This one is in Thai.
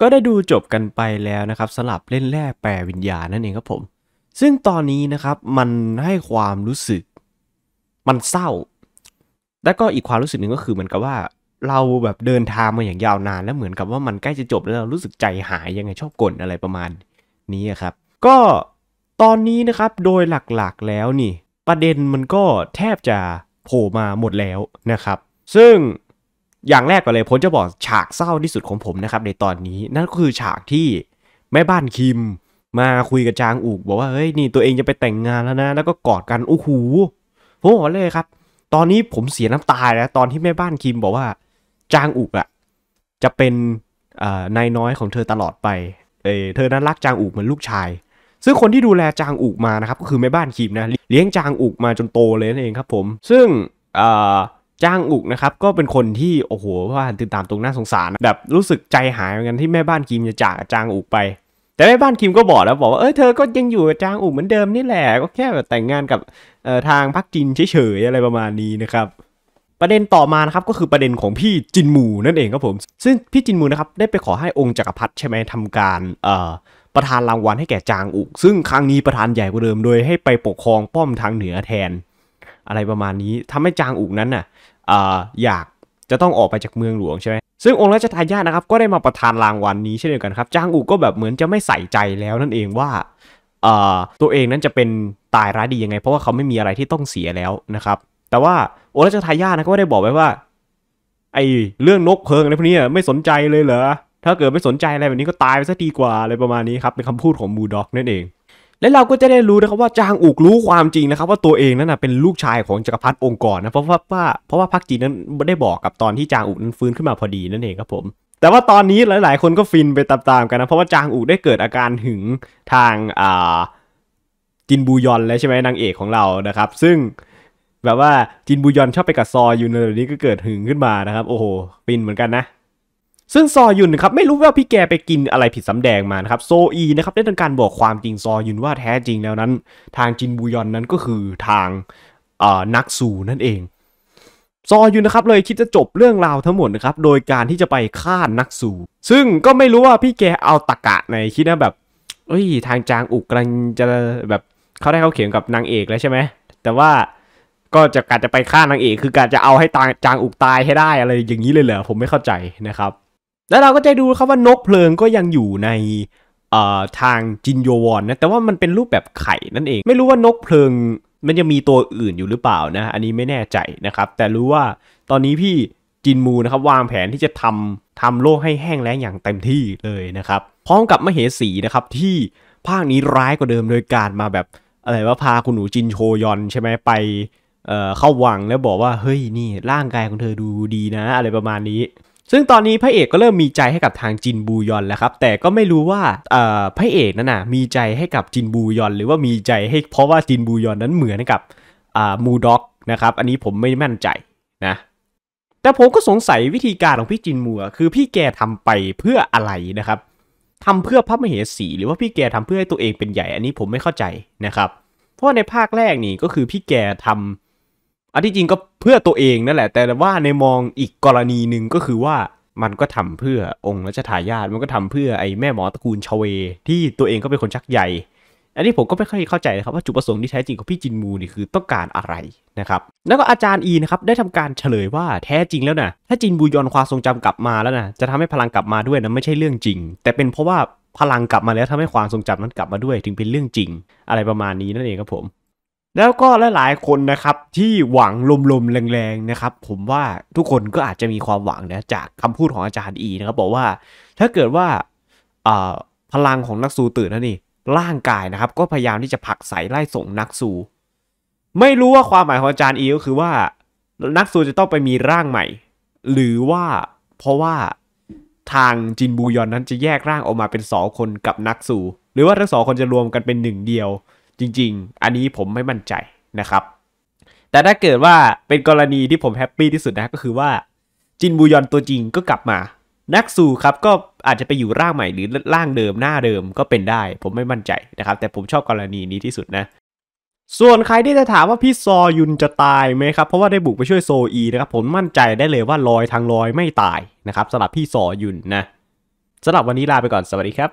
ก็ได้ดูจบกันไปแล้วนะครับสลับเล่นแร่แปรวิญญาณนั่นเองครับผมซึ่งตอนนี้นะครับมันให้ความรู้สึกมันเศร้า และก็อีกความรู้สึกหนึ่งก็คือเหมือนกับว่า เราแบบเดินทางมาอย่างยาวนานแล้วเหมือนกับว่ามันใกล้จะจบแล้วเรารู้สึกใจหายยังไงชอบกลอะไรประมาณนี้ครับก็ตอนนี้นะครับโดยหลักๆแล้วนี่ ประเด็นมันก็แทบจะโผล่มาหมดแล้วนะครับ ซึ่งอย่างแรกก่อนเลยผมจะบอกฉากเศร้าที่สุดของผมนะครับ ในตอนนี้นั่นก็คือฉากที่แม่บ้านคิม มาคุยกับจางอูกบอกว่าเฮ้ยนี่ตัวเองจะไปแต่งงานแล้วนะแล้วก็กอดกันโอ้โหผมบอกเลยครับ ตอนนี้ผมเสียน้ำตาแล้วตอนที่แม่บ้านคิมบอกว่า จางอูกอะจะเป็นนายน้อยของเธอตลอดไปเอเธอนั้นรักจางอูกเหมือนลูกชาย ซึ่งคนที่ดูแลจางอูกมานะครับ ก็คือแม่บ้านคิมนะ เลี้ยงจางอูกมาจนโตเลยนั่นเองครับ ผม ซึ่งจ้างอุกนะครับก็เป็นคนที่โอ้โหว่าติดตามตรงน่าสงสารแบบรู้สึกใจหายเหมือนกันที่แม่บ้านคิมจะจากจ้างอุกไป แต่แม่บ้านคิมก็บอกแล้วบอกว่าเออเธอก็ยังอยู่กับจางอุกเหมือนเดิมนี่แหละก็แค่แบบแต่งงานกับทางพักจินเฉยๆอะไรประมาณนี้นะครับ ประเด็นต่อมานะครับก็คือประเด็นของพี่จินมูนั่นเองครับผม ซึ่งพี่จินมูนะครับได้ไปขอให้องค์จักรพรรดิใช่ไหมทำการเอ่อประธานรางวัลให้แก่จางอุก ซึ่งครั้งนี้ประธานใหญ่กว่าเดิมโดยให้ไปปกครองป้อมทางเหนือแทนอะไรประมาณนี้ทำให้จางอูกนั้นน่ะอยากจะต้องออกไปจากเมืองหลวงใช่ไหมซึ่งองค์ราชทายาทนะครับก็ได้มาประทานรางวัลนนี้เช่นเดียวกันครับจางอูกก็แบบเหมือนจะไม่ใส่ใจแล้วนั่นเองว่าตัวเองนั้นจะเป็นตายร้ายดียังไง เพราะว่าเขาไม่มีอะไรที่ต้องเสียแล้วนะครับ แต่ว่าองค์ราชทายาทนะก็ได้บอกไว้ว่า ไอเรื่องนกเพลิงอะไรพวกนี้ไม่สนใจเลยเหรอถ้าเกิดไม่สนใจอะไรแบบนี้ก็ตายไปซะดีกว่าอะไรประมาณนี้ครับเป็นคำพูดของมูด็อกนั่นเองและเราก็จะได้รู้นะครับว่าจางอูกรู้ความจริงนะครับ ว่าตัวเองนั้นนะเป็นลูกชายของจักรพรรดิองค์กรนะ เพราะว่าเพราะว่าพักจีนนั้นได้บอกกับตอนที่จางอูกนั้นฟื้นขึ้นมาพอดีนั่นเองครับผม แต่ว่าตอนนี้หลายๆ คนก็ฟินไปตามๆกันนะเพราะว่าจางอูได้เกิดอาการหึงทางอ่าจินบูยอนแล้วใช่ไหมนางเอกของเรานะครับ ซึ่ง แบบว่าจินบูยอนชอบไปกับซออยู่ในเรื่องนี้ก็เกิดหึงขึ้นมานะครับ โอ้โหฟินเหมือนกันนะซึ่งซอยุนนะครับไม่รู้ว่าพี่แกไปกินอะไรผิดสำแดงมานะครับโซอีนะครับได้ทำการบอกความจริงซอยุนว่าแท้จริงแล้วนั้น ทางจินบุยอนนั้นก็คือทางนักสูนั่นเอง ซอยุนนะครับ เลยคิดจะจบเรื่องราวทั้งหมดนะครับโดยการที่จะไปฆ่านักสู ซึ่งก็ไม่รู้ว่าพี่แกเอาตะกะใน คิดนะแบบเอ้ยทางจางอุกกำลังจะแบบเขาได้เขาเขียนกับนางเอกแล้วใช่ไหมแต่ว่าก็จะการจะไปฆ่านางเอก คือการจะเอาให้จางอุกตายให้ได้อะไรอย่างนี้เลยเหรอผมไม่เข้าใจนะครับแล้วเราก็จะดูครับว่านกเพลิงก็ยังอยู่ในทางจินโยวอนนะแต่ว่ามันเป็นรูปแบบไข่นั่นเอง ไม่รู้ว่านกเพลิงมันจะมีตัวอื่นอยู่หรือเปล่านะ อันนี้ไม่แน่ใจนะครับ แต่รู้ว่าตอนนี้พี่จินมูนะครับวางแผนที่จะทำทำโลกให้แห้งแล้งอย่างเต็มที่เลยนะครับ พร้อมกับมเหสีนะครับที่ภาคนี้ร้ายกว่าเดิมโดยการมาแบบอะไรว่าพาคุณหนูจินโชยอนใช่ไหมไปเเข้าวังแล้วบอกว่าเฮ้ยนี่ร่างกายของเธอดูดีนะ อะไรประมาณนี้ซึ่งตอนนี้พระเอกก็เริ่มมีใจให้กับทางจินบูยอนแล้วครับ แต่ก็ไม่รู้ว่าพระเอกนั่นน่ะมีใจให้กับจินบูยอนหรือว่ามีใจให้เพราะว่าจินบูยอนนั้นเหมือนกับมูด็อกนะครับ อันนี้ผมไม่มั่นใจนะแต่ผมก็สงสัยวิธีการของพี่จินมัว คือพี่แกทำไปเพื่ออะไรนะครับทำเพื่อพระมเหสี หรือว่าพี่แกทำเพื่อให้ตัวเองเป็นใหญ่ อันนี้ผมไม่เข้าใจนะครับ เพราะในภาคแรกนี่ก็คือพี่แกทำอันที่จริงก็เพื่อตัวเองนั่นแหละ แต่ว่าในมองอีกกรณีหนึ่งก็คือว่ามันก็ทำเพื่อองค์รัชทายาทมันก็ทำเพื่อไอ้แม่หมอตระกูลชเว ที่ตัวเองก็เป็นคนชักใหญ่ อันนี้ผมก็ไม่ค่อยเข้าใจนะครับว่าจุดประสงค์ที่แท้จริงของพี่จินมูนี่คือต้องการอะไรนะครับ แล้วก็อาจารย์อีนะครับได้ทำการเฉลยว่าแท้จริงแล้วนะถ้าจินบูยอนความทรงจำกลับมาแล้วนะจะทำให้พลังกลับมาด้วยนะไม่ใช่เรื่องจริง แต่เป็นเพราะว่าพลังกลับมาแล้วทำให้ความทรงจำนั้นกลับมาด้วย ถึงเป็นเรื่องจริง อะไรประมาณนี้นั่นเองครับผมแล้วก็หลายๆคนนะครับที่หวังลมๆแรงๆนะครับ ผมว่าทุกคนก็อาจจะมีความหวังนะจากคำพูดของอาจารย์อีนะครับบอกว่า ถ้าเกิดว่าพลังของนักสู้ตื่นนั่นนี่ร่างกายนะครับ ก็พยายามที่จะผลักใส่ไล่ส่งนักสู้ไม่รู้ว่าความหมายของอาจารย์อีก็คือว่านักสู้จะต้องไปมีร่างใหม่ หรือว่าเพราะว่าทางจินบูยอนนั้นจะแยกร่างออกมาเป็นสองคนกับนักสู้หรือว่าทั้งสองคนจะรวมกันเป็นหนึ่งเดียวจริง ๆ อันนี้ผมไม่มั่นใจนะครับ แต่ถ้าเกิดว่าเป็นกรณีที่ผมแฮปปี้ที่สุดนะก็คือว่าจินบูยอนตัวจริงก็กลับมา นักสู่ครับก็อาจจะไปอยู่ร่างใหม่หรือ ร่างเดิมหน้าเดิมก็เป็นได้ ผมไม่มั่นใจนะครับแต่ผมชอบกรณีนี้ที่สุดนะ ส่วนใครที่จะถามว่าพี่ซอยุนจะตายไหมครับ เพราะว่าได้บุกไปช่วยโซอีนะครับผมมั่นใจได้เลยว่าลอยทางลอยไม่ตายนะครับสำหรับพี่ซอยุนนะสำหรับวันนี้ลาไปก่อนสวัสดีครับ